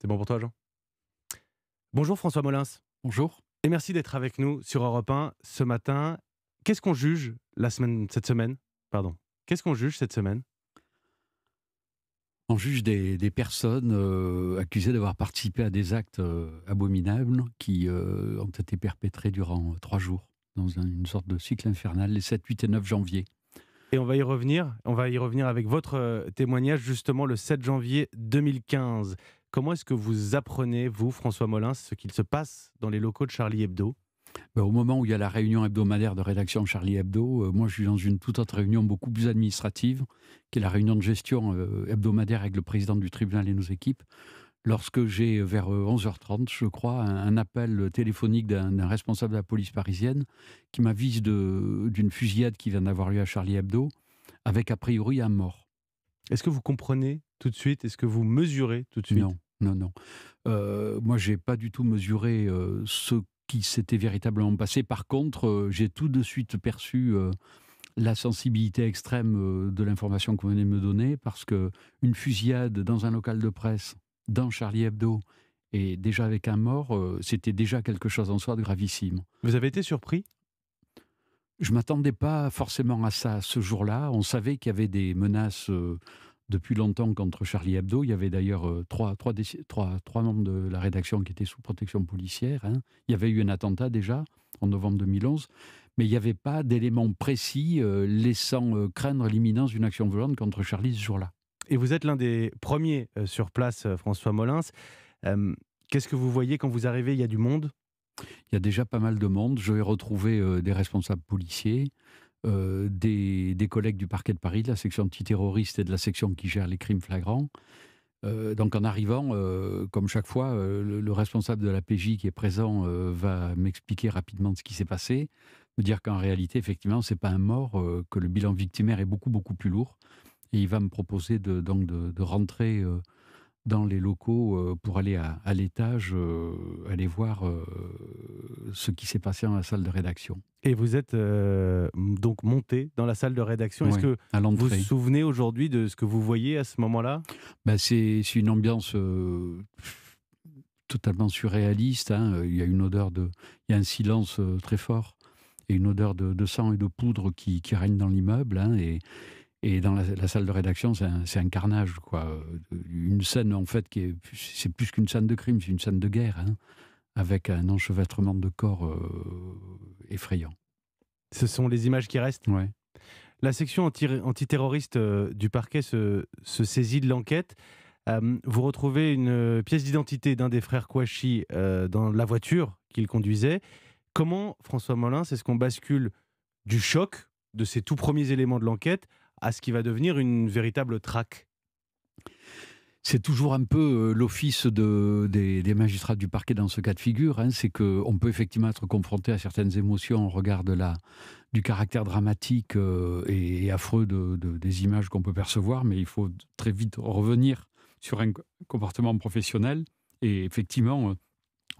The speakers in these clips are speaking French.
C'est bon pour toi, Jean Bonjour François Molins. Bonjour. Et merci d'être avec nous sur Europe 1 ce matin. Qu'est-ce qu'on juge la semaine, cette semaine Pardon. Qu'est-ce qu'on juge cette semaine On juge des, personnes euh, accusées d'avoir participé à des actes euh, abominables qui euh, ont été perpétrés durant trois jours dans une sorte de cycle infernal les 7, 8 et 9 janvier. Et on va y revenir. On va y revenir avec votre témoignage justement le 7 janvier 2015. Comment est-ce que vous apprenez, vous, François Molin, ce qu'il se passe dans les locaux de Charlie Hebdo ben, au moment où il y a la réunion hebdomadaire de rédaction Charlie Hebdo, euh, moi je suis dans une toute autre réunion beaucoup plus administrative, qui est la réunion de gestion euh, hebdomadaire avec le président du tribunal et nos équipes. Lorsque j'ai, euh, vers 11h30, je crois, un, appel téléphonique d'un responsable de la police parisienne qui m'avise d'une fusillade qui vient d'avoir lieu à Charlie Hebdo, avec a priori un mort. Est-ce que vous comprenez tout de suite Est-ce que vous mesurez tout de suite Non, non, non. Euh, moi, j'ai pas du tout mesuré euh, ce qui s'était véritablement passé. Par contre, euh, j'ai tout de suite perçu euh, la sensibilité extrême de l'information qu'on venait de me donner, parce que une fusillade dans un local de presse, dans Charlie Hebdo, et déjà avec un mort, c'était déjà quelque chose en soi de gravissime. Vous avez été surpris je m'attendais pas forcément à ça ce jour-là. On savait qu'il y avait des menaces euh, depuis longtemps contre Charlie Hebdo. Il y avait d'ailleurs euh, trois, membres de la rédaction qui étaient sous protection policière. Hein. Il y avait eu un attentat déjà en novembre 2011, mais il n'y avait pas d'éléments précis euh, laissant craindre l'imminence d'une action violente contre Charlie ce jour-là. Et vous êtes l'un des premiers sur place, François Molins. Qu'est-ce que vous voyez quand vous arrivez Il y a du monde il y a déjà pas mal de monde. Je vais retrouver euh, des responsables policiers, euh, des, collègues du parquet de Paris, de la section antiterroriste et de la section qui gère les crimes flagrants. Euh, donc en arrivant, comme chaque fois, le, responsable de la PJ qui est présent va m'expliquer rapidement ce qui s'est passé, me dire qu'en réalité, effectivement, c'est pas un mort, que le bilan victimaire est beaucoup beaucoup plus lourd, et il va me proposer donc de rentrer dans les locaux euh, pour aller à, l'étage, euh, aller voir euh, ce qui s'est passé dans la salle de rédaction. Et vous êtes donc monté dans la salle de rédaction. Est-ce que vous vous souvenez aujourd'hui de ce que vous voyez à ce moment-là ben C'est une ambiance totalement surréaliste. Hein. Il y a une odeur de. Il y a un silence très fort et une odeur de, sang et de poudre qui, règne dans l'immeuble. Hein, et et dans la, salle de rédaction, c'est un, carnage, quoi. Euh, une scène, en fait, qui est, c'est plus qu'une scène de crime, c'est une scène de guerre, hein, avec un enchevêtrement de corps euh, effrayant. Ce sont les images qui restent Oui. La section anti antiterroriste euh, du parquet se, saisit de l'enquête. vous retrouvez une pièce d'identité d'un des frères Kouachi dans la voiture qu'il conduisait. Comment, François Molin, c'est ce qu'on bascule du choc de ces tout premiers éléments de l'enquête à ce qui va devenir une véritable traque c'est toujours un peu euh, l'office de, des, magistrats du parquet dans ce cas de figure. Hein. c'est qu'on peut effectivement être confronté à certaines émotions au regard la, du caractère dramatique euh, et, affreux des images qu'on peut percevoir, mais il faut très vite revenir sur un comportement professionnel. Et effectivement, euh,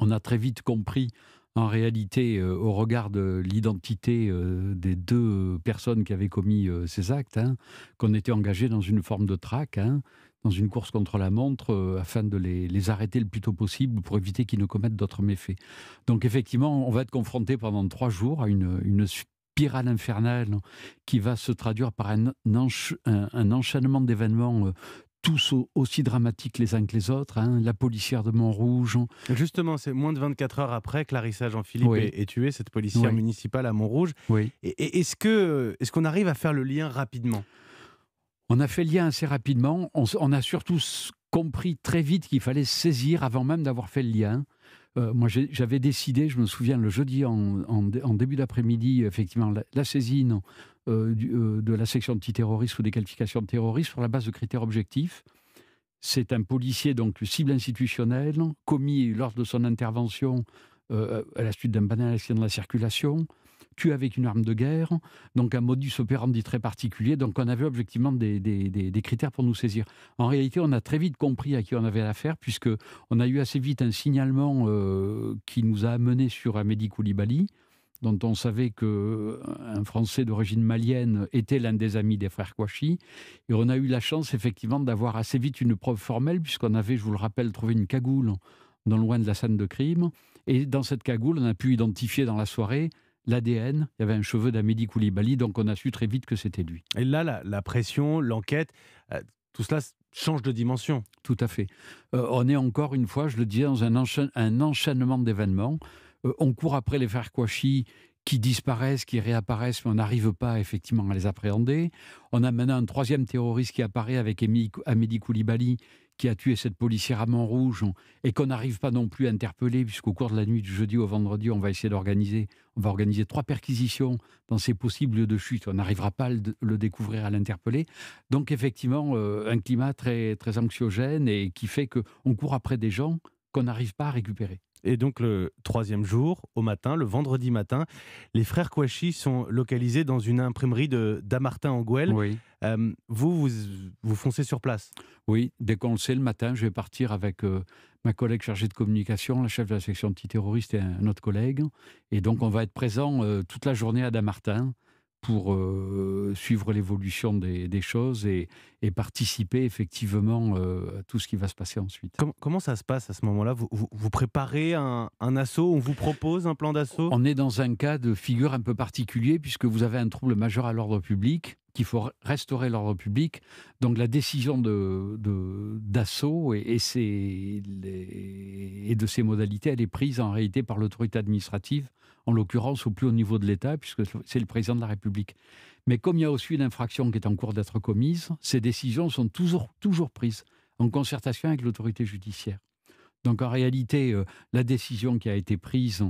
on a très vite compris en réalité, euh, au regard de l'identité euh, des deux personnes qui avaient commis euh, ces actes, hein, qu'on était engagé dans une forme de traque, hein, dans une course contre la montre, afin de les, arrêter le plus tôt possible pour éviter qu'ils ne commettent d'autres méfaits. Donc effectivement, on va être confronté pendant trois jours à une, spirale infernale qui va se traduire par un enchaînement d'événements tous aussi dramatiques les uns que les autres. Hein. La policière de Montrouge. Justement, c'est moins de 24 heures après Clarissa Jean-Philippe est, tuée, cette policière municipale à Montrouge. est-ce que est-ce qu'on arrive à faire le lien rapidement On a fait le lien assez rapidement. On, a surtout compris très vite qu'il fallait saisir avant même d'avoir fait le lien. Euh, moi, j'avais décidé, je me souviens, le jeudi en, début d'après-midi, effectivement, la, la, saisine, euh, euh, de la section antiterroriste ou des qualifications de terroristes sur la base de critères objectifs. C'est un policier, donc cible institutionnelle, commis lors de son intervention euh, à la suite d'un banal accident de la circulation, tué avec une arme de guerre, donc un modus operandi très particulier. Donc on avait objectivement des, critères pour nous saisir. En réalité, on a très vite compris à qui on avait affaire, puisque on a eu assez vite un signalement qui nous a amené sur Amédi Koulibaly, dont on savait qu'un euh, Français d'origine malienne était l'un des amis des frères Kouachi. Et on a eu la chance, effectivement, d'avoir assez vite une preuve formelle, puisqu'on avait, je vous le rappelle, trouvé une cagoule dans loin de la scène de crime. Et dans cette cagoule, on a pu identifier dans la soirée l'ADN, il y avait un cheveu d'Amédi Koulibaly, donc on a su très vite que c'était lui. Et là, la, pression, l'enquête, euh, tout cela change de dimension. Tout à fait. Euh, on est encore une fois, je le disais, dans un enchaînement d'événements. Euh, on court après les Farquashi qui disparaissent, qui réapparaissent, mais on n'arrive pas effectivement à les appréhender. On a maintenant un troisième terroriste qui apparaît avec Amélie Koulibaly, qui a tué cette policière à Montrouge, et qu'on n'arrive pas non plus à interpeller, puisqu'au cours de la nuit du jeudi au vendredi, on va essayer d'organiser, on va organiser trois perquisitions dans ces possibles lieux de chute. On n'arrivera pas à le, découvrir, à l'interpeller. Donc effectivement, euh, un climat très, très anxiogène et qui fait qu'on court après des gens qu'on n'arrive pas à récupérer. Et donc le troisième jour, au matin, le vendredi matin, les frères Kouachi sont localisés dans une imprimerie de d'Amartin en euh, vous, vous, foncez sur place Oui, dès qu'on le sait le matin, je vais partir avec euh, ma collègue chargée de communication, la chef de la section antiterroriste et un, autre collègue. Et donc on va être présent euh, toute la journée à Damartin pour euh, suivre l'évolution des, choses et, participer effectivement euh, à tout ce qui va se passer ensuite. Comment, ça se passe à ce moment-là vous, préparez un, assaut On vous propose un plan d'assaut On est dans un cas de figure un peu particulier puisque vous avez un trouble majeur à l'ordre public qu'il faut restaurer l'ordre public. Donc la décision de, d'assaut et, et, et de ses modalités, elle est prise en réalité par l'autorité administrative en l'occurrence au plus haut niveau de l'État, puisque c'est le président de la République. Mais comme il y a aussi une infraction qui est en cours d'être commise, ces décisions sont toujours, toujours prises en concertation avec l'autorité judiciaire. Donc en réalité, euh, la décision qui a été prise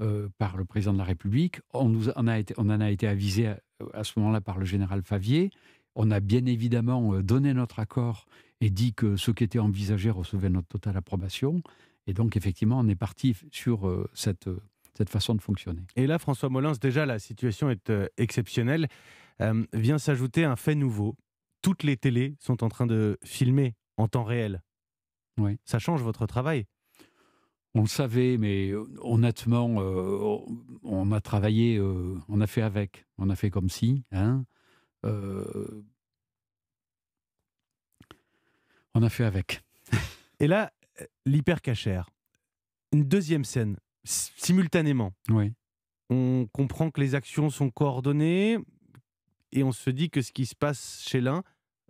euh, par le président de la République, on, nous en, a été, on en a été avisé euh, à, ce moment-là par le général Favier. On a bien évidemment donné notre accord et dit que ce qui était envisagé recevait notre totale approbation. Et donc effectivement, on est parti sur cette cette façon de fonctionner. Et là, François Mollins, déjà la situation est euh, exceptionnelle. Euh, vient s'ajouter un fait nouveau. Toutes les télés sont en train de filmer en temps réel. Oui. Ça change votre travail on le savait, mais euh, honnêtement, on a travaillé, on a fait avec, on a fait comme si. Hein on a fait avec. Et là, l'hypercachère. Une deuxième scène simultanément. On comprend que les actions sont coordonnées et on se dit que ce qui se passe chez l'un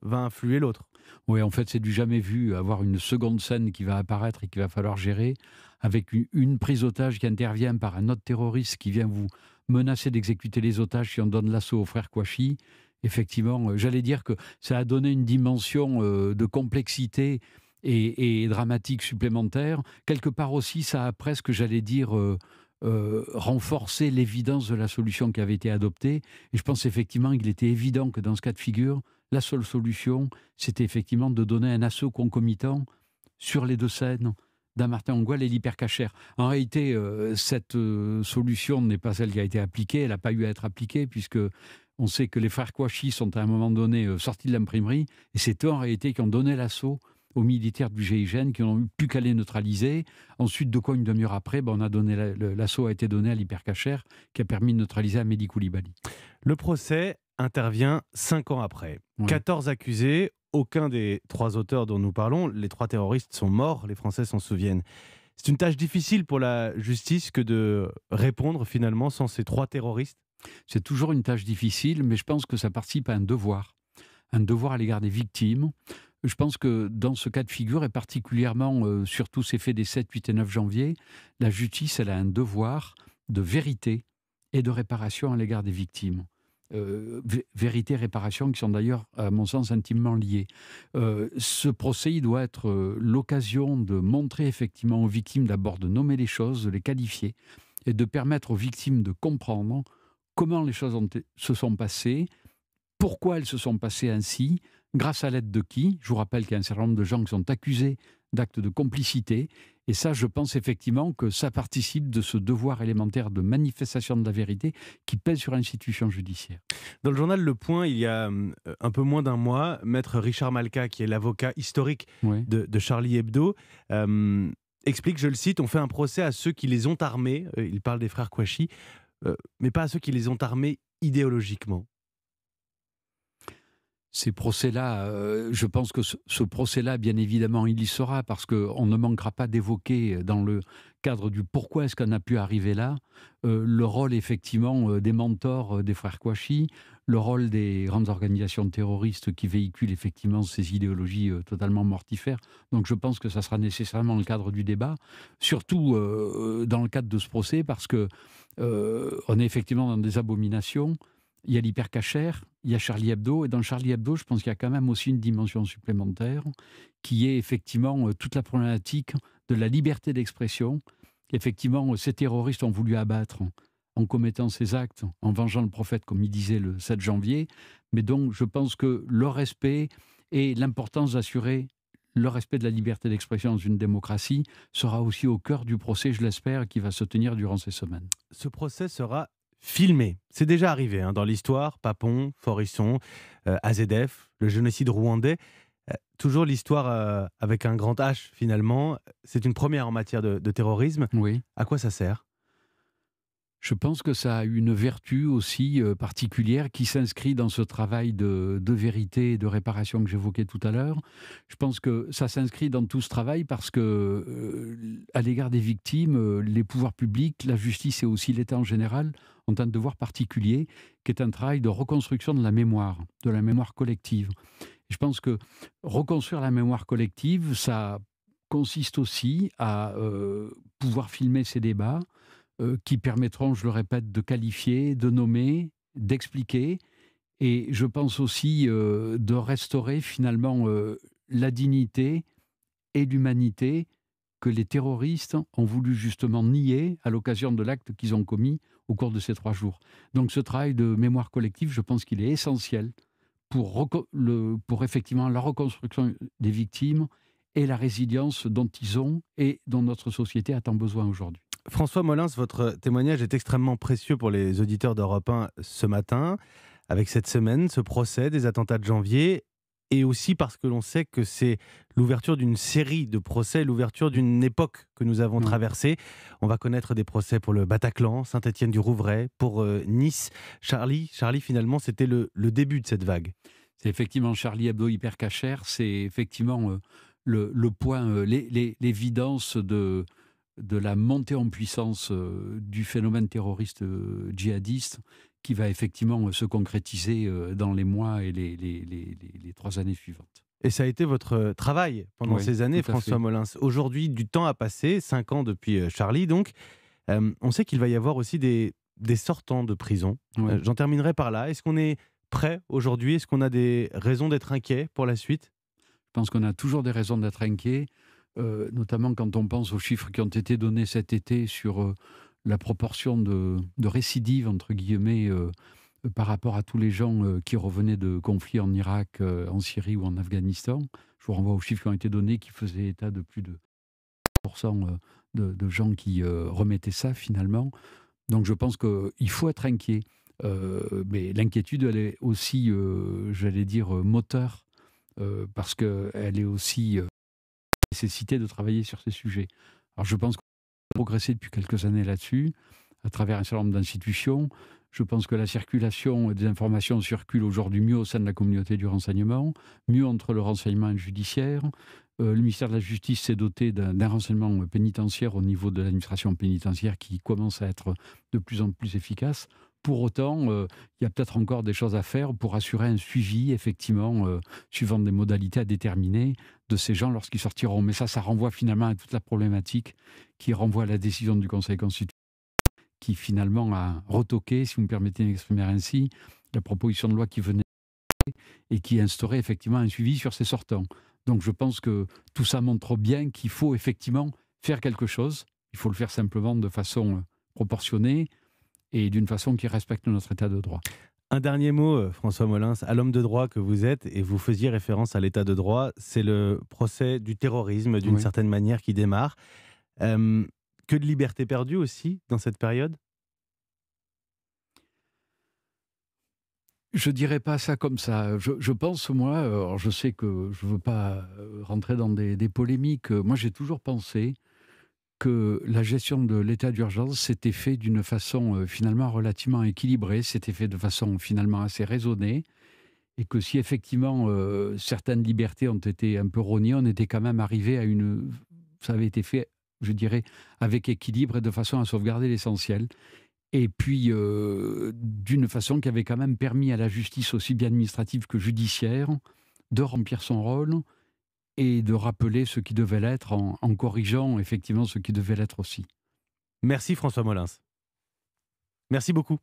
va influer l'autre. Oui, en fait, c'est du jamais vu, avoir une seconde scène qui va apparaître et qu'il va falloir gérer, avec une, prise otage qui intervient par un autre terroriste qui vient vous menacer d'exécuter les otages si on donne l'assaut au frère Kouachi. Effectivement, euh, j'allais dire que ça a donné une dimension euh, de complexité et, dramatique supplémentaire. Quelque part aussi, ça a presque, j'allais dire, euh, euh, renforcé l'évidence de la solution qui avait été adoptée. Et je pense effectivement qu'il était évident que dans ce cas de figure, la seule solution, c'était effectivement de donner un assaut concomitant sur les deux scènes d'un Martin et l'Hypercacher. En réalité, euh, cette solution n'est pas celle qui a été appliquée, elle n'a pas eu à être appliquée, puisque on sait que les frères Kouachi sont à un moment donné sortis de l'imprimerie, et c'est eux en réalité qui ont donné l'assaut aux militaires du GIGN qui n'ont pu plus qu'à les neutraliser. Ensuite, de quoi une demi-heure après, ben, on a donné l'assaut a été donné à l'Hypercacher, qui a permis de neutraliser Amélie Koulibaly. Le procès intervient cinq ans après. Quatorze 14 accusés, aucun des trois auteurs dont nous parlons, les trois terroristes sont morts, les Français s'en souviennent. C'est une tâche difficile pour la justice que de répondre finalement sans ces trois terroristes C'est toujours une tâche difficile, mais je pense que ça participe à un devoir. Un devoir à l'égard des victimes, je pense que dans ce cas de figure, et particulièrement euh, sur tous ces faits des 7, 8 et 9 janvier, la justice, elle a un devoir de vérité et de réparation à l'égard des victimes. Euh, vérité et réparation qui sont d'ailleurs, à mon sens, intimement liées. Euh, ce procès, doit être l'occasion de montrer effectivement aux victimes d'abord de nommer les choses, de les qualifier, et de permettre aux victimes de comprendre comment les choses se sont passées, pourquoi elles se sont passées ainsi, Grâce à l'aide de qui Je vous rappelle qu'il y a un certain nombre de gens qui sont accusés d'actes de complicité. Et ça, je pense effectivement que ça participe de ce devoir élémentaire de manifestation de la vérité qui pèse sur l'institution judiciaire. Dans le journal Le Point, il y a euh, un peu moins d'un mois, maître Richard Malka, qui est l'avocat historique de, Charlie Hebdo, euh, explique, je le cite, on fait un procès à ceux qui les ont armés, euh, il parle des frères Kouachi, mais pas à ceux qui les ont armés idéologiquement ces procès-là, euh, je pense que ce, procès-là, bien évidemment, il y sera parce qu'on ne manquera pas d'évoquer dans le cadre du pourquoi est-ce qu'on a pu arriver là, euh, le rôle effectivement euh, des mentors des frères Kouachi, le rôle des grandes organisations terroristes qui véhiculent effectivement ces idéologies totalement mortifères. Donc je pense que ça sera nécessairement le cadre du débat, surtout dans le cadre de ce procès parce qu'on est effectivement dans des abominations il y a l'hypercachère, il y a Charlie Hebdo, et dans Charlie Hebdo, je pense qu'il y a quand même aussi une dimension supplémentaire, qui est effectivement euh, toute la problématique de la liberté d'expression. Effectivement, euh, ces terroristes ont voulu abattre en commettant ces actes, en vengeant le prophète, comme il disait le 7 janvier. Mais donc, je pense que le respect et l'importance d'assurer le respect de la liberté d'expression dans une démocratie sera aussi au cœur du procès, je l'espère, qui va se tenir durant ces semaines. Ce procès sera filmé. C'est déjà arrivé hein, dans l'histoire, Papon, Forisson, euh, le génocide rwandais. Euh, toujours l'histoire euh, avec un grand H finalement. C'est une première en matière de, de terrorisme. Oui. À quoi ça sert je pense que ça a une vertu aussi euh, particulière qui s'inscrit dans ce travail de, vérité et de réparation que j'évoquais tout à l'heure. Je pense que ça s'inscrit dans tout ce travail parce que, euh, à l'égard des victimes, euh, les pouvoirs publics, la justice et aussi l'État en général ont un devoir particulier qui est un travail de reconstruction de la mémoire, de la mémoire collective. Je pense que reconstruire la mémoire collective, ça consiste aussi à pouvoir filmer ces débats, euh, qui permettront, je le répète, de qualifier, de nommer, d'expliquer. Et je pense aussi euh, de restaurer finalement euh, la dignité et l'humanité que les terroristes ont voulu justement nier à l'occasion de l'acte qu'ils ont commis au cours de ces trois jours. Donc ce travail de mémoire collective, je pense qu'il est essentiel pour, pour effectivement la reconstruction des victimes et la résilience dont ils ont et dont notre société a tant besoin aujourd'hui. François Molins, votre témoignage est extrêmement précieux pour les auditeurs d'Europe 1 ce matin, avec cette semaine, ce procès des attentats de janvier, et aussi parce que l'on sait que c'est l'ouverture d'une série de procès, l'ouverture d'une époque que nous avons mmh. traversée. On va connaître des procès pour le Bataclan, Saint-Étienne-du-Rouvray, pour euh, Nice. Charlie, Charlie finalement, c'était le, début de cette vague. C'est effectivement Charlie Hebdo hyper cachère, c'est effectivement euh, le, point, euh, l'évidence de de la montée en puissance euh, du phénomène terroriste euh, djihadiste qui va effectivement euh, se concrétiser dans les mois et les, trois années suivantes. Et ça a été votre travail pendant ces années, François Molins. Aujourd'hui, du temps a passé, cinq ans depuis Charlie, donc on sait qu'il va y avoir aussi des, sortants de prison. J'en terminerai par là. Est-ce qu'on est prêt aujourd'hui Est-ce qu'on a des raisons d'être inquiets pour la suite Je pense qu'on a toujours des raisons d'être inquiet. Euh, notamment quand on pense aux chiffres qui ont été donnés cet été sur euh, la proportion de, de récidives, entre guillemets, euh, par rapport à tous les gens qui revenaient de conflits en Irak, en Syrie ou en Afghanistan. Je vous renvoie aux chiffres qui ont été donnés qui faisaient état de plus de 100% de, de, gens qui remettaient ça finalement. Donc je pense qu'il faut être inquiet. mais l'inquiétude, elle est aussi, j'allais dire, moteur, parce qu'elle est aussi nécessité de travailler sur ces sujets. Alors je pense qu'on a progressé depuis quelques années là-dessus, à travers un certain nombre d'institutions. Je pense que la circulation des informations circule aujourd'hui mieux au sein de la communauté du renseignement, mieux entre le renseignement et le judiciaire. Euh, le ministère de la Justice s'est doté d'un renseignement pénitentiaire au niveau de l'administration pénitentiaire qui commence à être de plus en plus efficace. Pour autant, euh, il y a peut-être encore des choses à faire pour assurer un suivi, effectivement, euh, suivant des modalités à déterminer de ces gens lorsqu'ils sortiront. Mais ça, ça renvoie finalement à toute la problématique qui renvoie à la décision du Conseil constitutionnel, qui finalement a retoqué, si vous me permettez d'exprimer ainsi, la proposition de loi qui venait et qui instaurait effectivement un suivi sur ces sortants. Donc je pense que tout ça montre bien qu'il faut effectivement faire quelque chose. Il faut le faire simplement de façon euh, proportionnée, et d'une façon qui respecte notre état de droit. Un dernier mot, euh, François Molins, à l'homme de droit que vous êtes, et vous faisiez référence à l'état de droit, c'est le procès du terrorisme, d'une certaine manière, qui démarre. que de liberté perdue aussi dans cette période Je ne dirais pas ça comme ça. Je, pense, moi, euh, je sais que je ne veux pas euh, rentrer dans des polémiques. Moi, j'ai toujours pensé que la gestion de l'état d'urgence s'était faite d'une façon euh, finalement relativement équilibrée, s'était faite de façon finalement assez raisonnée, et que si effectivement euh, certaines libertés ont été un peu rognées, on était quand même arrivé à une... Ça avait été fait, je dirais, avec équilibre et de façon à sauvegarder l'essentiel et puis euh, d'une façon qui avait quand même permis à la justice, aussi bien administrative que judiciaire, de remplir son rôle, et de rappeler ce qui devait l'être en, corrigeant effectivement ce qui devait l'être aussi. Merci François Molins. Merci beaucoup.